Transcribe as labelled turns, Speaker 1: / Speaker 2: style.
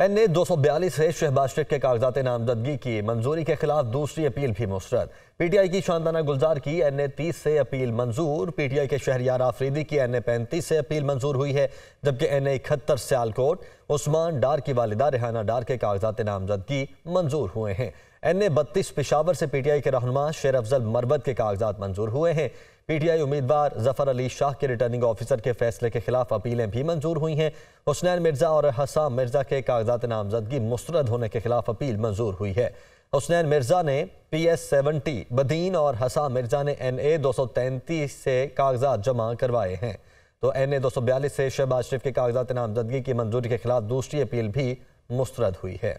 Speaker 1: N ने दो सौ बयालीस से शहबाज शेख के कागजात नामजदगी की मंजूरी के खिलाफ दूसरी अपील भी मुस्रद पी टी आई की शानदाना गुलजार की एन ए तीस से अपील मंजूर पी टी आई के शहरियार आफरीदी की एन ए पैंतीस से अपील मंजूर हुई है जबकि एन ए इकहत्तर सियालकोट उस्मान डार की वालदा रेहाना डार के कागजात नामजदगी मंजूर हुए हैं एन ए बत्तीस पिशावर से पी टी आई के रहनमा शेर अफजल मरबत के कागजात मंजूर हुए हैं पी टी आई उम्मीदवार जफर अली शाह के रिटर्निंग ऑफिसर के फैसले के खिलाफ अपीलें भी मंजूर हुई हैं हुसनैन मिर्जा और हसाम मिर्जा के कागजात नामजदगी मुस्रद होने के खिलाफ अपील मंजूर हुई है हुसनैन मिर्जा ने पी एस सेवेंटी बदीन और हसाम मिर्जा ने एन ए दो सौ तैंतीस से कागजात जमा करवाए हैं तो एन ए दो सौ बयालीस से शहबाज शरीफ के कागजात नामजदगी की मंजूरी के खिलाफ दूसरी अपील भी मुस्रद हुई है